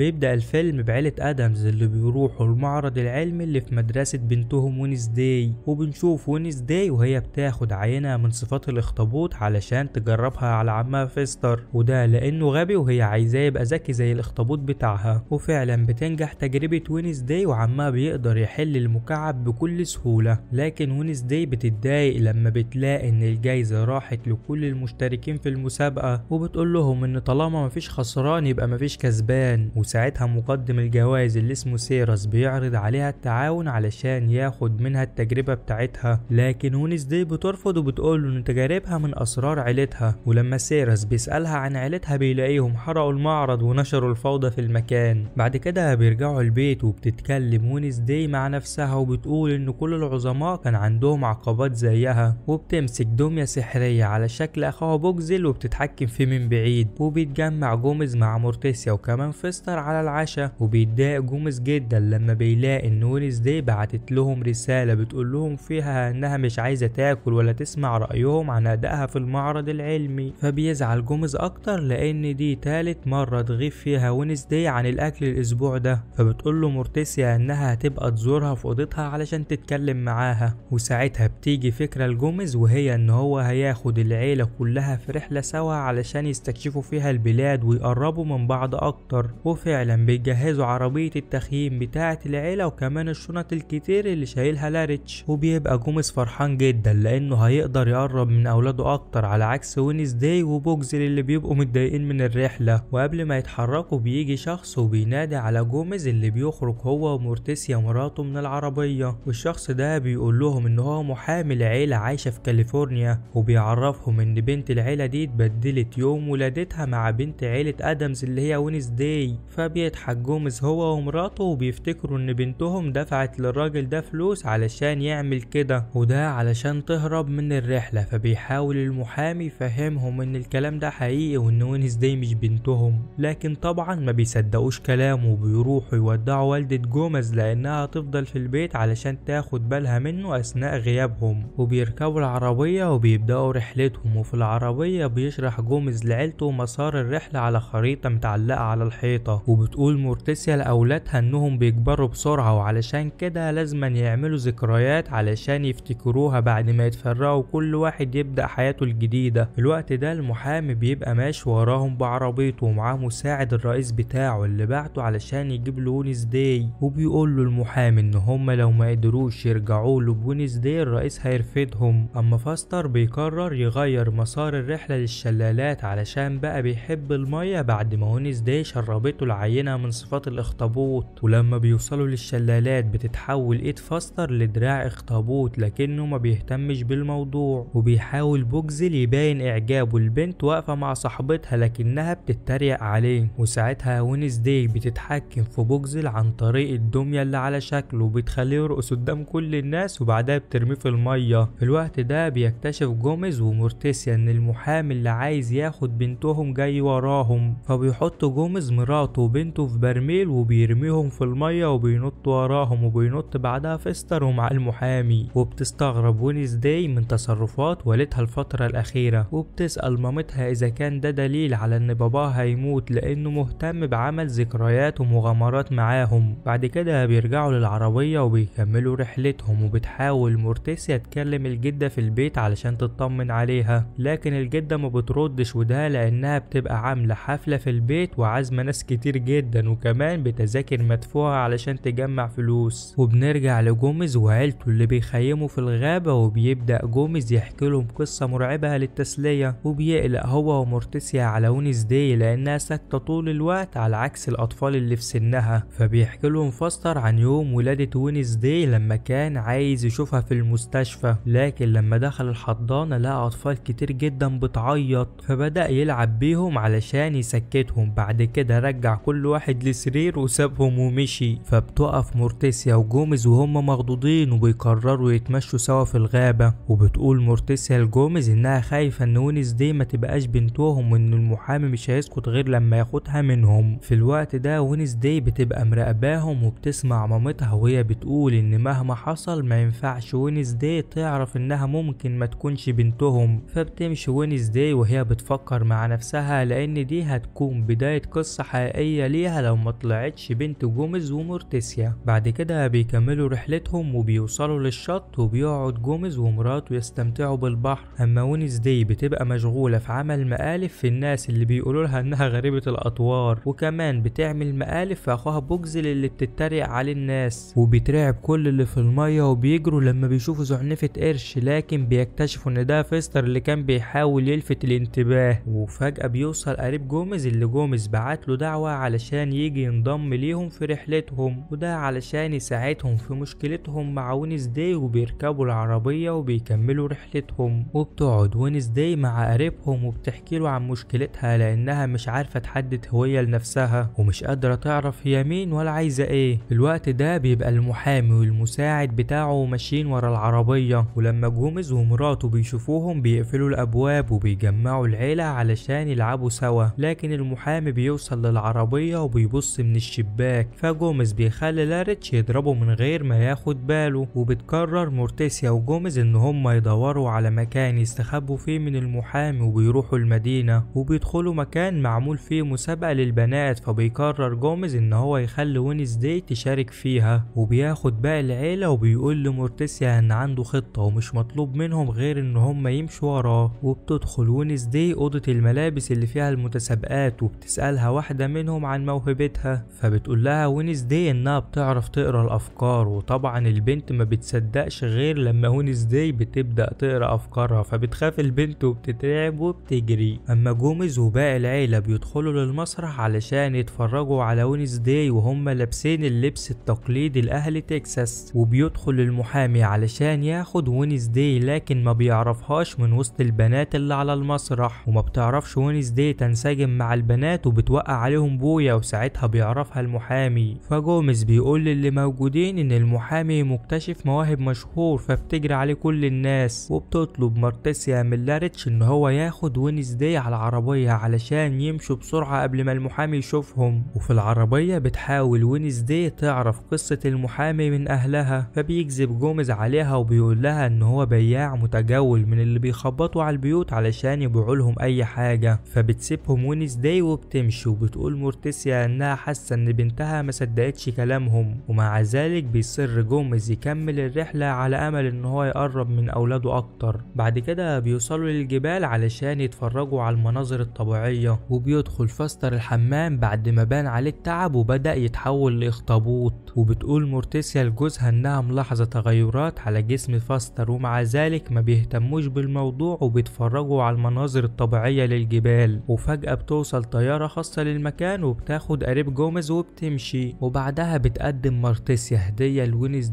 بيبدأ الفيلم بعيلة آدمز اللي بيروحوا المعرض العلمي اللي في مدرسة بنتهم وينزداي وبنشوف وينزداي وهي بتاخد عينة من صفات الاخطبوط علشان تجربها على عمها فيستر وده لأنه غبي وهي عايزاه يبقى ذكي زي الاخطبوط بتاعها وفعلا بتنجح تجربة وينزداي وعمها بيقدر يحل المكعب بكل سهولة لكن وينزداي بتتضايق لما بتلاقي ان الجايزة راحت لكل المشتركين في المسابقة وبتقول لهم ان طالما مفيش خسران يبقى مفيش كسبان ساعتها مقدم الجوائز اللي اسمه سيرس بيعرض عليها التعاون علشان ياخد منها التجربة بتاعتها لكن هونس دي بترفض وبتقول ان تجاربها من اسرار عيلتها ولما سيرس بيسألها عن عيلتها بيلاقيهم حرقوا المعرض ونشروا الفوضى في المكان بعد كده بيرجعوا البيت وبتتكلم هونس دي مع نفسها وبتقول ان كل العظماء كان عندهم عقبات زيها وبتمسك دمية سحرية على شكل اخوها بوكزل وبتتحكم فيه من بعيد وبيتجمع جوميز مع مورتيسيا وكمان فيستا بيسهر على العشاء وبيتضايق جومس جدا لما بيلاقي ان ويلز دي بعتت لهم رسالة بتقول لهم فيها انها مش عايزة تاكل ولا تسمع رأيهم عن ادائها في المعرض العلمي فبيزعل جومز اكتر لان دي تالت مرة تغيب فيها ويلز دي عن الاكل الاسبوع ده فبتقول له مورتيسيا انها هتبقى تزورها في اوضتها علشان تتكلم معاها وساعتها بتيجي فكرة لجومز وهي ان هو هياخد العيلة كلها في رحلة سوا علشان يستكشفوا فيها البلاد ويقربوا من بعض اكتر وفي فعلا بيجهزوا عربية التخييم بتاعة العيلة وكمان الشنط الكتير اللي شايلها لاريتش وبيبقى جوميز فرحان جدا لانه هيقدر يقرب من اولاده اكتر على عكس وينزداي وبوكزل اللي بيبقوا متضايقين من الرحلة وقبل ما يتحركوا بيجي شخص وبينادي على جوميز اللي بيخرج هو ومورتيسيا مراته من العربية والشخص ده بيقول لهم ان هو محامي لعيلة عايشة في كاليفورنيا وبيعرفهم ان بنت العيلة دي اتبدلت يوم ولادتها مع بنت عيلة ادمز اللي هي وينزداي فبيضحك جومز هو ومراته وبيفتكروا ان بنتهم دفعت للراجل ده فلوس علشان يعمل كده وده علشان تهرب من الرحلة فبيحاول المحامي يفهمهم ان الكلام ده حقيقي وان وينز دي مش بنتهم لكن طبعا ما بيصدقوش كلامه وبيروحوا يودعوا والدة جومز لانها تفضل في البيت علشان تاخد بالها منه اثناء غيابهم وبيركبوا العربية وبيبدأوا رحلتهم وفي العربية بيشرح جومز لعيلته مسار الرحلة على خريطة متعلقة على الحيطة وبتقول مورتيسيا لأولادها إنهم بيكبروا بسرعة وعلشان كده لازما يعملوا ذكريات علشان يفتكروها بعد ما يتفرقوا كل واحد يبدأ حياته الجديدة في الوقت ده المحامي بيبقى ماشي وراهم بعربيته ومعاه مساعد الرئيس بتاعه اللي بعته علشان يجيب له ونس داي وبيقول له المحامي إن هما لو ما قدروش يرجعوا له بونس داي الرئيس هيرفدهم أما فاستر بيقرر يغير مسار الرحلة للشلالات علشان بقى بيحب المية بعد ما ونس داي شربته العينة من صفات الأخطبوط ولما بيوصلوا للشلالات بتتحول إيد فاستر لدراع أخطبوط لكنه ما بيهتمش بالموضوع وبيحاول بوكزل يبين إعجابه البنت واقفة مع صاحبتها لكنها بتتريق عليه وساعتها وينس دي بتتحكم في بوكزل عن طريق الدمية اللي على شكله وبتخليه يرقص قدام كل الناس وبعدها بترميه في المية في الوقت ده بيكتشف جوميز ومورتيسيا إن المحامي اللي عايز ياخد بنتهم جاي وراهم فبيحط جوميز مراته وبنته في برميل وبيرميهم في المية وبينط وراهم وبينط بعدها فيستر ومع المحامي وبتستغرب وين داي من تصرفات والدها الفترة الأخيرة وبتسأل مامتها إذا كان ده دليل على إن باباها هيموت لأنه مهتم بعمل ذكريات ومغامرات معاهم بعد كده بيرجعوا للعربية وبيكملوا رحلتهم وبتحاول مرتسيا تكلم الجدة في البيت علشان تطمن عليها لكن الجدة ما بتردش وده لأنها بتبقى عاملة حفلة في البيت وعازمة ناس كتير كتير جدا وكمان بتذاكر مدفوعة علشان تجمع فلوس وبنرجع لجوميز وعيلته اللي بيخيموا في الغابة وبيبدأ جوميز يحكي لهم قصة مرعبة للتسلية وبيقلق هو ومورتيسيا على ونس دي لأنها ساكتة طول الوقت على عكس الأطفال اللي في سنها فبيحكي لهم فاستر عن يوم ولادة ونس دي لما كان عايز يشوفها في المستشفى لكن لما دخل الحضانة لقى أطفال كتير جدا بتعيط فبدأ يلعب بيهم علشان يسكتهم بعد كده رجع كل واحد لسرير وسابهم ومشي فبتقف مورتيسيا وجوميز وهم مخضوضين وبيقرروا يتمشوا سوا في الغابة وبتقول مورتيسيا لجوميز انها خايفة ان ونس دي ما تبقاش بنتهم وان المحامي مش هيسكت غير لما ياخدها منهم في الوقت ده ونس دي بتبقى مراقباهم وبتسمع مامتها وهي بتقول ان مهما حصل ما ينفعش ونس دي تعرف انها ممكن ما تكونش بنتهم فبتمشي ونس دي وهي بتفكر مع نفسها لان دي هتكون بداية قصة حقيقية طبيعية ليها لو ما طلعتش بنت جوميز ومورتيسيا بعد كده بيكملوا رحلتهم وبيوصلوا للشط وبيقعد جوميز ومراته يستمتعوا بالبحر اما وينز دي بتبقى مشغولة في عمل مقالب في الناس اللي بيقولوا لها انها غريبة الأطوار وكمان بتعمل مقالب في أخوها بوجزل اللي بتتريق على الناس وبترعب كل اللي في المية وبيجروا لما بيشوفوا زعنفة قرش لكن بيكتشفوا إن ده فيستر اللي كان بيحاول يلفت الانتباه وفجأة بيوصل قريب جوميز اللي جوميز بعت له دعوة علشان يجي ينضم ليهم في رحلتهم وده علشان يساعدهم في مشكلتهم مع وينزداي وبيركبوا العربية وبيكملوا رحلتهم وبتقعد وينزداي مع قريبهم وبتحكي له عن مشكلتها لأنها مش عارفة تحدد هوية لنفسها ومش قادرة تعرف هي مين ولا عايزة ايه في الوقت ده بيبقى المحامي والمساعد بتاعه ماشيين ورا العربية ولما جوميز ومراته بيشوفوهم بيقفلوا الأبواب وبيجمعوا العيلة علشان يلعبوا سوا لكن المحامي بيوصل للعربية العربية وبيبص من الشباك فجوميز بيخلي لاريتش يضربه من غير ما ياخد باله وبتقرر مورتيسيا وجوميز ان هما يدوروا على مكان يستخبوا فيه من المحامي وبيروحوا المدينة وبيدخلوا مكان معمول فيه مسابقة للبنات فبيقرر جوميز ان هو يخلي وينز دي تشارك فيها وبياخد باقي العيلة وبيقول لمورتيسيا ان عنده خطة ومش مطلوب منهم غير ان هما يمشوا وراه وبتدخل وينز دي اوضة الملابس اللي فيها المتسابقات وبتسألها واحدة منهم منهم عن موهبتها فبتقول لها وينزداي انها بتعرف تقرا الافكار وطبعا البنت ما بتصدقش غير لما وينزداي بتبدا تقرا افكارها فبتخاف البنت وبتترعب وبتجري اما جوميز وباقي العيله بيدخلوا للمسرح علشان يتفرجوا على وينزداي وهم لابسين اللبس التقليدي لاهل تكساس وبيدخل المحامي علشان ياخد وينزداي لكن ما بيعرفهاش من وسط البنات اللي على المسرح وما بتعرفش وينزداي تنسجم مع البنات وبتوقع عليهم بويا وساعتها بيعرفها المحامي فجوميز بيقول للي موجودين ان المحامي مكتشف مواهب مشهور فبتجري عليه كل الناس وبتطلب مارتسيا من لاريتش ان هو ياخد وينز دي على العربية علشان يمشوا بسرعة قبل ما المحامي يشوفهم وفي العربية بتحاول وينز دي تعرف قصة المحامي من اهلها فبيكذب جوميز عليها وبيقول لها ان هو بياع متجول من اللي بيخبطوا على البيوت علشان يبيعوا لهم اي حاجة فبتسيبهم وينز دي وبتمشي وبتقول مورتيسيا انها حاسه ان بنتها ما صدقتش كلامهم ومع ذلك بيصر جوميز يكمل الرحله على امل ان هو يقرب من اولاده اكتر بعد كده بيوصلوا للجبال علشان يتفرجوا على المناظر الطبيعيه وبيدخل فاستر الحمام بعد ما بان عليه التعب وبدا يتحول لاخطبوط وبتقول مورتيسيا لجوزها انها ملاحظه تغيرات على جسم فاستر ومع ذلك ما بيهتموش بالموضوع وبيتفرجوا على المناظر الطبيعيه للجبال وفجاه بتوصل طياره خاصه للمكان وبتاخد قريب جوميز وبتمشي وبعدها بتقدم مارتيسيا هدية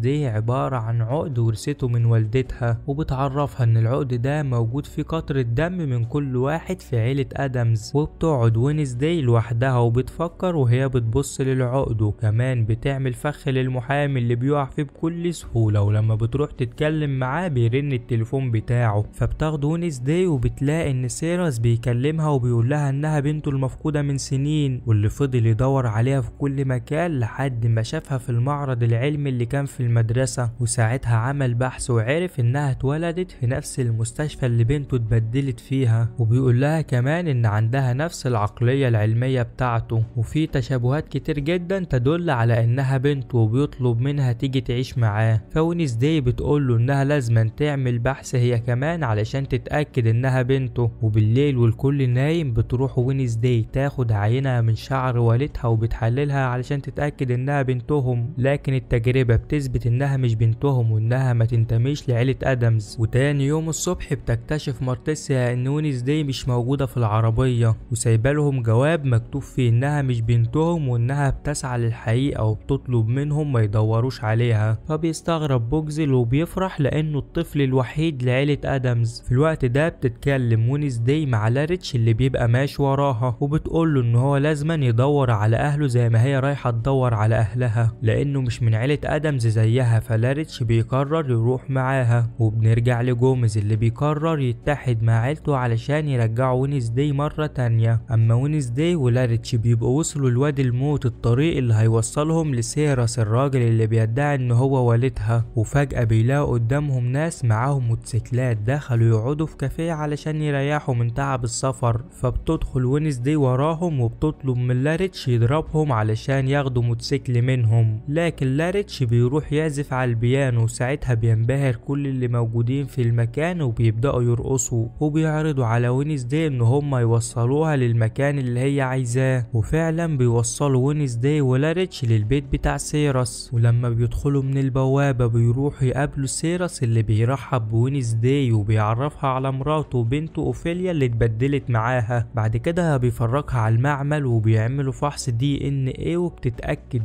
دي عبارة عن عقد ورثته من والدتها وبتعرفها ان العقد ده موجود في قطرة دم من كل واحد في عيلة ادمز وبتقعد وينزداي لوحدها وبتفكر وهي بتبص للعقد وكمان بتعمل فخ للمحامي اللي بيقع فيه بكل سهولة ولما بتروح تتكلم معاه بيرن التليفون بتاعه فبتاخد وينزداي وبتلاقي ان سيراس بيكلمها وبيقول لها انها بنته المفقودة من سنين واللي فضل يدور عليها في كل مكان لحد ما شافها في المعرض العلمي اللي كان في المدرسة وساعتها عمل بحث وعرف انها اتولدت في نفس المستشفى اللي بنته اتبدلت فيها وبيقول لها كمان ان عندها نفس العقلية العلمية بتاعته وفي تشابهات كتير جدا تدل على انها بنته وبيطلب منها تيجي تعيش معاه فونيس دي بتقول له انها لازما تعمل بحث هي كمان علشان تتأكد انها بنته وبالليل والكل نايم بتروح وينيس دي تاخد عينها من شعر والدها وبتحللها علشان تتأكد انها بنتهم لكن التجربة بتثبت انها مش بنتهم وانها ما تنتميش لعيلة ادمز وتاني يوم الصبح بتكتشف مارتسيا ان ونس دي مش موجودة في العربية وسايبة لهم جواب مكتوب فيه انها مش بنتهم وانها بتسعى للحقيقة وبتطلب منهم ما يدوروش عليها فبيستغرب بوجزل وبيفرح لانه الطفل الوحيد لعيلة ادمز في الوقت ده بتتكلم ونس دي مع لاريتش اللي بيبقى ماشي وراها وبتقول له ان هو لازم لازما يدور على أهله زي ما هي رايحة تدور على أهلها لأنه مش من عيلة أدمز زيها فلاريتش بيقرر يروح معاها وبنرجع لجومز اللي بيقرر يتحد مع عيلته علشان يرجعوا وينز دي مرة تانية أما وينز دي ولاريتش بيبقوا وصلوا لوادي الموت الطريق اللي هيوصلهم لسيرس الراجل اللي بيدعي إن هو والدها وفجأة بيلاقوا قدامهم ناس معاهم موتوسيكلات دخلوا يقعدوا في كافيه علشان يريحوا من تعب السفر فبتدخل وينز دي وراهم وبتطلب ياخدهم من لاريتش يضربهم علشان ياخدوا موتوسيكل منهم لكن لاريتش بيروح يعزف على البيانو ساعتها بينبهر كل اللي موجودين في المكان وبيبدأوا يرقصوا وبيعرضوا على وينزداي ان هم يوصلوها للمكان اللي هي عايزاه وفعلا بيوصلوا وينزداي ولاريتش للبيت بتاع سيرس ولما بيدخلوا من البوابة بيروحوا يقابلوا سيرس اللي بيرحب دي وبيعرفها على مراته وبنته اوفيليا اللي اتبدلت معاها بعد كده بيفرجها على المعمل وب وبيعملوا فحص دي ان ايه وبتتأكد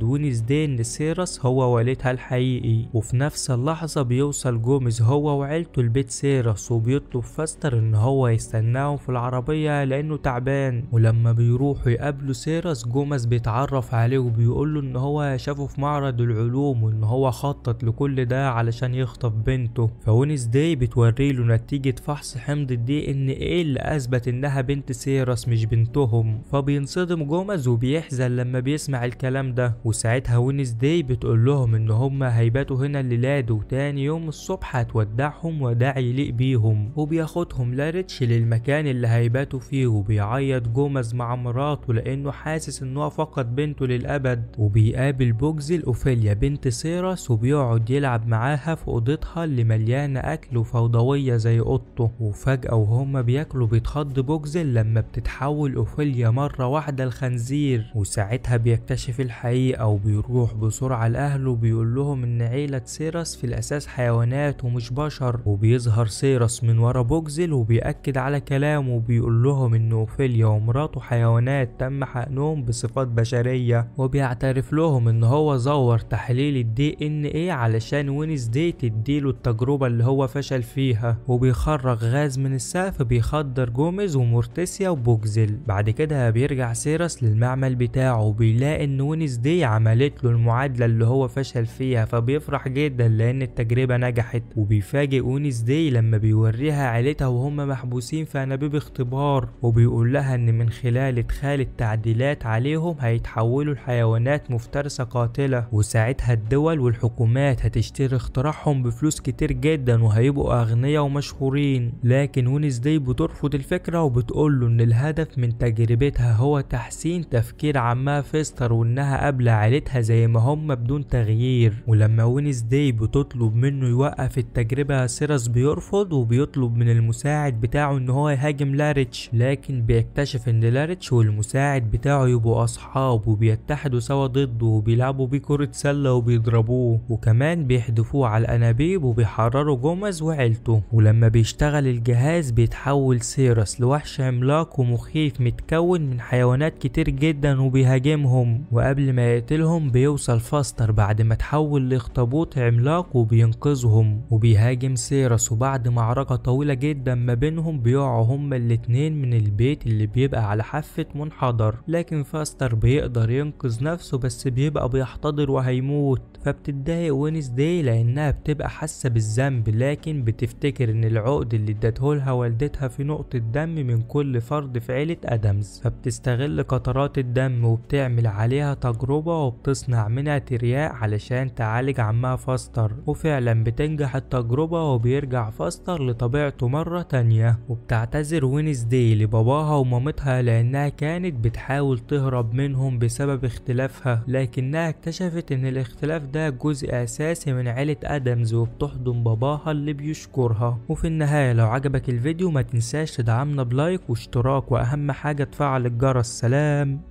دي ان سيرس هو والدها الحقيقي وفي نفس اللحظة بيوصل جوميز هو وعيلته لبيت سيرس وبيطلب فاستر ان هو يستناهم في العربية لانه تعبان ولما بيروحوا يقابلوا سيرس جوميز بيتعرف عليه له ان هو شافه في معرض العلوم وان هو خطط لكل ده علشان يخطف بنته بتوري بتوريله نتيجة فحص حمض الدي ان ايه اللي اثبت انها بنت سيرس مش بنتهم فبينصدم جومز وبيحزن لما بيسمع الكلام ده وساعتها وينزداي بتقول لهم ان هما هيباتوا هنا للاد وتاني يوم الصبح هتودعهم وداع يليق بيهم وبياخدهم لاريتش للمكان اللي هيباتوا فيه وبيعيط جومز مع مراته لانه حاسس ان هو فقد بنته للابد وبيقابل بوجزل اوفيليا بنت سيرس وبيقعد يلعب معاها في اوضتها اللي مليانه اكل وفوضويه زي اوضته وفجاه وهما بياكلوا بيتخض بوجزل لما بتتحول اوفيليا مره واحده الخنزير وساعتها بيكتشف الحقيقة وبيروح بسرعة لأهله وبيقول لهم إن عيلة سيرس في الأساس حيوانات ومش بشر وبيظهر سيرس من ورا بوكزل وبيأكد على كلامه وبيقول لهم إن أوفيليا ومراته حيوانات تم حقنهم بصفات بشرية وبيعترف لهم إن هو زور تحليل الدي إن إيه علشان وينز دي تديله التجربة اللي هو فشل فيها وبيخرج غاز من السقف بيخدر جوميز ومورتيسيا وبوكزل بعد كده بيرجع سيرس بيخلص للمعمل بتاعه وبيلاقي ان وينز دي عملت له المعادلة اللي هو فشل فيها فبيفرح جدا لان التجربة نجحت وبيفاجئ وينز دي لما بيوريها عيلتها وهم محبوسين في انابيب اختبار وبيقول لها ان من خلال ادخال التعديلات عليهم هيتحولوا لحيوانات مفترسة قاتلة وساعتها الدول والحكومات هتشتري اختراعهم بفلوس كتير جدا وهيبقوا اغنياء ومشهورين لكن وينز دي بترفض الفكرة وبتقول له ان الهدف من تجربتها هو تحسين حاسين تفكير عمها فيستر وانها قابلة عيلتها زي ما هم بدون تغيير ولما وينس داي بتطلب منه يوقف التجربة سيرس بيرفض وبيطلب من المساعد بتاعه ان هو يهاجم لاريتش لكن بيكتشف ان لاريتش والمساعد بتاعه يبقوا اصحاب وبيتحدوا سوا ضده وبيلعبوا بيه كرة سلة وبيضربوه وكمان بيحدفوه على الانابيب وبيحرروا جومز وعيلته ولما بيشتغل الجهاز بيتحول سيرس لوحش عملاق ومخيف متكون من حيوانات كتير كتير جدا وبيهاجمهم وقبل ما يقتلهم بيوصل فاستر بعد ما تحول لاخطبوط عملاق وبينقذهم وبيهاجم سيرس وبعد معركة طويلة جدا ما بينهم بيقعوا هما الاتنين من البيت اللي بيبقى على حافة منحدر لكن فاستر بيقدر ينقذ نفسه بس بيبقى بيحتضر وهيموت فبتتضايق وينس دي لانها بتبقى حاسة بالذنب لكن بتفتكر ان العقد اللي ادتهولها والدتها في نقطة دم من كل فرد في عيلة ادمز فبتستغل قطرات الدم وبتعمل عليها تجربة وبتصنع منها ترياق علشان تعالج عمها فاستر وفعلا بتنجح التجربة وبيرجع فاستر لطبيعته مرة تانية وبتعتذر وينزداي لباباها ومامتها لأنها كانت بتحاول تهرب منهم بسبب اختلافها لكنها اكتشفت ان الاختلاف ده جزء اساسي من عيلة ادمز وبتحضن باباها اللي بيشكرها وفي النهاية لو عجبك الفيديو ما تنساش تدعمنا بلايك واشتراك واهم حاجة تفعل الجرس سلام Um,